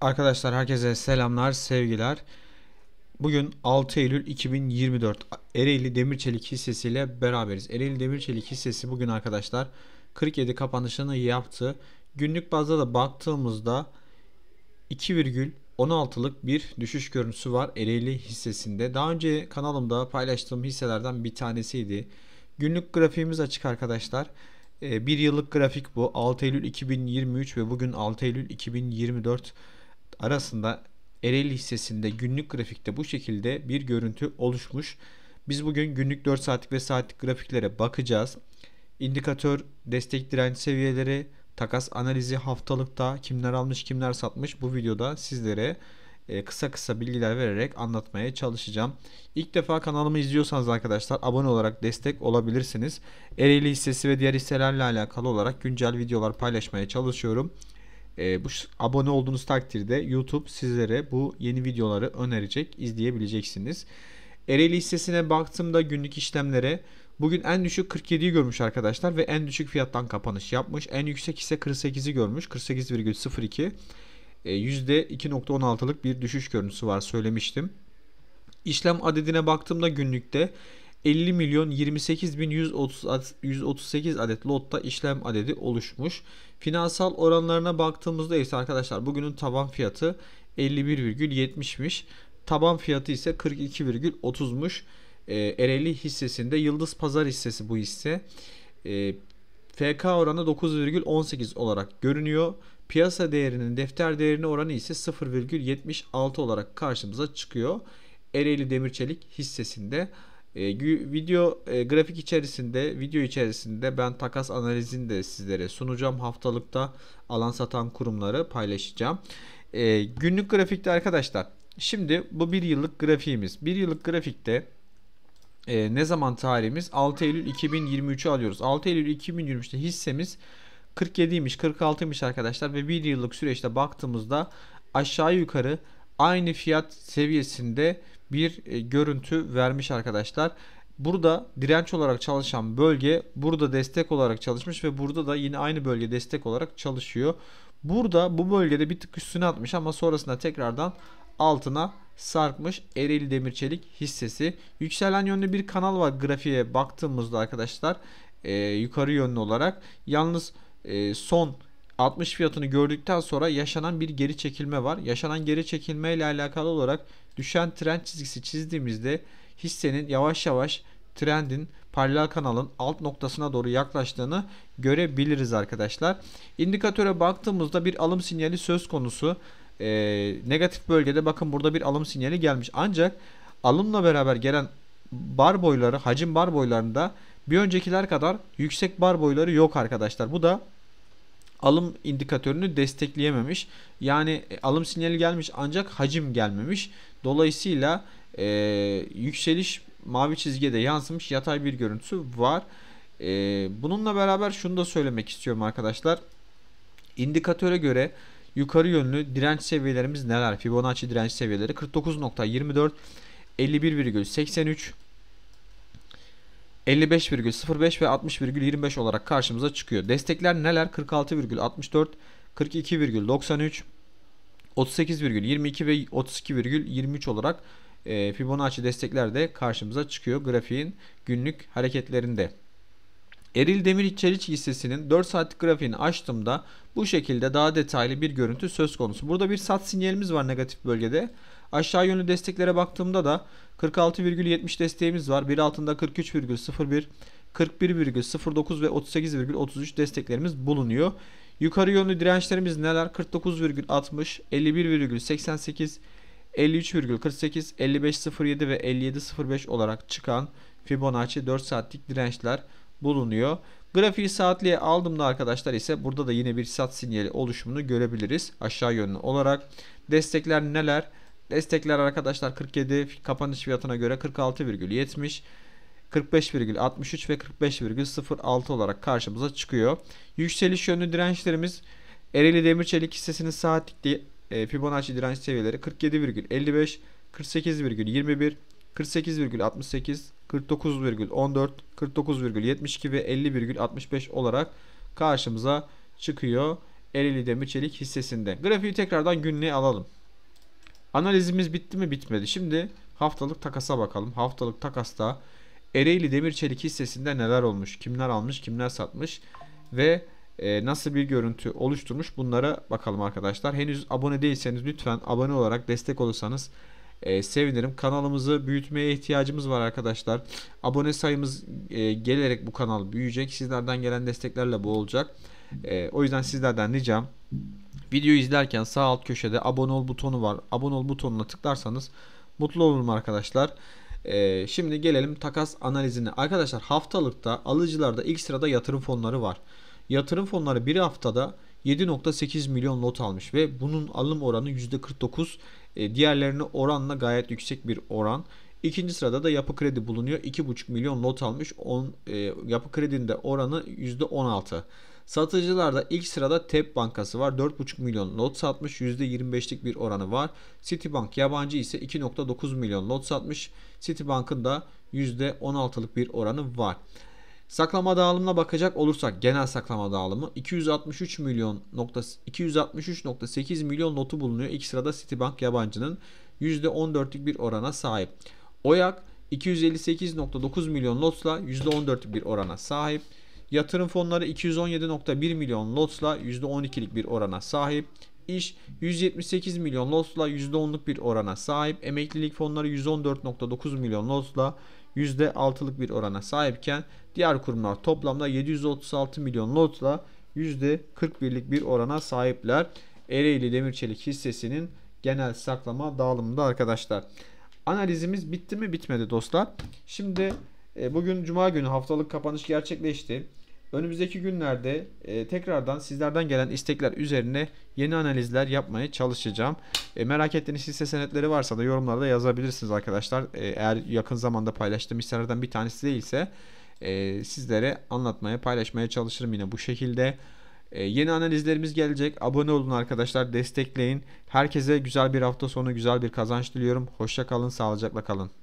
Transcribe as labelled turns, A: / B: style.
A: Arkadaşlar herkese selamlar, sevgiler. Bugün 6 Eylül 2024 Ereğli Demirçelik hissesiyle beraberiz. Ereğli Demirçelik hissesi bugün arkadaşlar 47 kapanışını yaptı. Günlük bazda da baktığımızda 2,16'lık bir düşüş görüntüsü var Ereğli hissesinde. Daha önce kanalımda paylaştığım hisselerden bir tanesiydi. Günlük grafiğimiz açık arkadaşlar. Ee, bir yıllık grafik bu. 6 Eylül 2023 ve bugün 6 Eylül 2024 arasında Ereğli hissesinde günlük grafikte bu şekilde bir görüntü oluşmuş. Biz bugün günlük 4 saatlik ve saatlik grafiklere bakacağız. İndikatör, destek direnç seviyeleri, takas analizi haftalıkta kimler almış kimler satmış bu videoda sizlere e, kısa kısa bilgiler vererek anlatmaya çalışacağım. İlk defa kanalımı izliyorsanız arkadaşlar abone olarak destek olabilirsiniz. Ereğli hissesi ve diğer hisselerle alakalı olarak güncel videolar paylaşmaya çalışıyorum. E, bu abone olduğunuz takdirde YouTube sizlere bu yeni videoları önerecek, izleyebileceksiniz. Ereğli hissesine baktığımda günlük işlemlere bugün en düşük 47'yi görmüş arkadaşlar ve en düşük fiyattan kapanış yapmış. En yüksek ise 48'i görmüş. 48,02 e, %2.16'lık bir düşüş görüntüsü var söylemiştim. İşlem adedine baktığımda günlükte 50 milyon 28 bin 138 adet lotta işlem adedi oluşmuş. Finansal oranlarına baktığımızda ise arkadaşlar bugünün taban fiyatı 51,70'miş. Taban fiyatı ise 42,30'muş. E, Ereğli hissesinde Yıldız Pazar hissesi bu hisse. E, ee, FK oranı 9,18 olarak görünüyor. Piyasa değerinin defter değerine oranı ise 0,76 olarak karşımıza çıkıyor. Ereli Demir Çelik hissesinde e, video e, grafik içerisinde, video içerisinde ben takas analizini de sizlere sunacağım. Haftalıkta alan satan kurumları paylaşacağım. E, günlük grafikte arkadaşlar. Şimdi bu bir yıllık grafiğimiz. Bir yıllık grafikte e, ne zaman tarihimiz? 6 Eylül 2023'ü alıyoruz. 6 Eylül 2023'te hissemiz 47'ymiş, 46'ymış arkadaşlar ve bir yıllık süreçte baktığımızda aşağı yukarı aynı fiyat seviyesinde bir e, görüntü vermiş arkadaşlar. Burada direnç olarak çalışan bölge burada destek olarak çalışmış ve burada da yine aynı bölge destek olarak çalışıyor. Burada bu bölgede bir tık üstüne atmış ama sonrasında tekrardan altına sarkmış Ereğli Demir Çelik hissesi. Yükselen yönlü bir kanal var grafiğe baktığımızda arkadaşlar e, yukarı yönlü olarak. Yalnız e, son 60 fiyatını gördükten sonra yaşanan bir geri çekilme var. Yaşanan geri çekilme ile alakalı olarak düşen trend çizgisi çizdiğimizde hissenin yavaş yavaş trendin paralel kanalın alt noktasına doğru yaklaştığını görebiliriz arkadaşlar. İndikatöre baktığımızda bir alım sinyali söz konusu. Ee, negatif bölgede bakın burada bir alım sinyali gelmiş. Ancak alımla beraber gelen bar boyları, hacim bar boylarında bir öncekiler kadar yüksek bar boyları yok arkadaşlar. Bu da alım indikatörünü destekleyememiş. Yani e, alım sinyali gelmiş ancak hacim gelmemiş. Dolayısıyla e, yükseliş mavi çizgiye de yansımış yatay bir görüntüsü var. E, bununla beraber şunu da söylemek istiyorum arkadaşlar. İndikatöre göre yukarı yönlü direnç seviyelerimiz neler? Fibonacci direnç seviyeleri 49.24 51,83 55,05 ve 60,25 olarak karşımıza çıkıyor. Destekler neler? 46,64, 42,93, 38,22 ve 32,23 olarak e, Fibonacci destekler de karşımıza çıkıyor grafiğin günlük hareketlerinde. Eril Demir Çeliç hissesinin 4 saatlik grafiğini açtığımda bu şekilde daha detaylı bir görüntü söz konusu. Burada bir sat sinyalimiz var negatif bölgede. Aşağı yönlü desteklere baktığımda da 46,70 desteğimiz var. Bir altında 43,01, 41,09 ve 38,33 desteklerimiz bulunuyor. Yukarı yönlü dirençlerimiz neler? 49,60, 51,88, 53,48, 55,07 ve 57,05 olarak çıkan Fibonacci 4 saatlik dirençler bulunuyor. Grafiği saatliğe aldığımda arkadaşlar ise burada da yine bir sat sinyali oluşumunu görebiliriz aşağı yönlü olarak. Destekler neler? Destekler arkadaşlar 47 kapanış fiyatına göre 46,70 45,63 ve 45,06 olarak karşımıza çıkıyor. Yükseliş yönlü dirençlerimiz Ereğli çelik hissesinin saatlik e, Fibonacci direnç seviyeleri 47,55, 48,21, 48,68, 49,14, 49,72 ve 50,65 olarak karşımıza çıkıyor demir çelik hissesinde. Grafiği tekrardan günlüğe alalım. Analizimiz bitti mi? Bitmedi. Şimdi haftalık takasa bakalım. Haftalık takasta Ereğli Demir Çelik hissesinde neler olmuş? Kimler almış? Kimler satmış? Ve e, nasıl bir görüntü oluşturmuş? Bunlara bakalım arkadaşlar. Henüz abone değilseniz lütfen abone olarak destek olursanız e, sevinirim. Kanalımızı büyütmeye ihtiyacımız var arkadaşlar. Abone sayımız e, gelerek bu kanal büyüyecek. Sizlerden gelen desteklerle bu olacak. E, o yüzden sizlerden ricam Video izlerken sağ alt köşede abone ol butonu var. Abone ol butonuna tıklarsanız mutlu olurum arkadaşlar. Ee, şimdi gelelim takas analizine. Arkadaşlar haftalıkta alıcılarda ilk sırada yatırım fonları var. Yatırım fonları bir haftada 7.8 milyon lot almış ve bunun alım oranı %49 e, ee, diğerlerine oranla gayet yüksek bir oran. İkinci sırada da yapı kredi bulunuyor. 2.5 milyon lot almış. On, e, yapı kredinin de oranı %16. Satıcılarda ilk sırada TEP Bankası var. 4,5 milyon not satmış. %25'lik bir oranı var. Citibank yabancı ise 2,9 milyon not satmış. Citibank'ın da %16'lık bir oranı var. Saklama dağılımına bakacak olursak genel saklama dağılımı 263 milyon nokta 263.8 milyon notu bulunuyor. İlk sırada Citibank yabancının %14'lük bir orana sahip. Oyak 258.9 milyon notla %14'lük bir orana sahip. Yatırım fonları 217.1 milyon lotsla %12'lik bir orana sahip. İş 178 milyon lotsla %10'luk bir orana sahip. Emeklilik fonları 114.9 milyon lotsla %6'lık bir orana sahipken diğer kurumlar toplamda 736 milyon lotla %41'lik bir orana sahipler. Ereğli Demir Çelik hissesinin genel saklama dağılımında arkadaşlar. Analizimiz bitti mi? Bitmedi dostlar. Şimdi e, bugün Cuma günü haftalık kapanış gerçekleşti. Önümüzdeki günlerde e, tekrardan sizlerden gelen istekler üzerine yeni analizler yapmaya çalışacağım. E, merak ettiğiniz hisse senetleri varsa da yorumlarda yazabilirsiniz arkadaşlar. eğer yakın zamanda paylaştığım hisselerden bir tanesi değilse sizlere anlatmaya, paylaşmaya çalışırım yine bu şekilde. yeni analizlerimiz gelecek. Abone olun arkadaşlar, destekleyin. Herkese güzel bir hafta sonu, güzel bir kazanç diliyorum. Hoşça kalın, sağlıcakla kalın.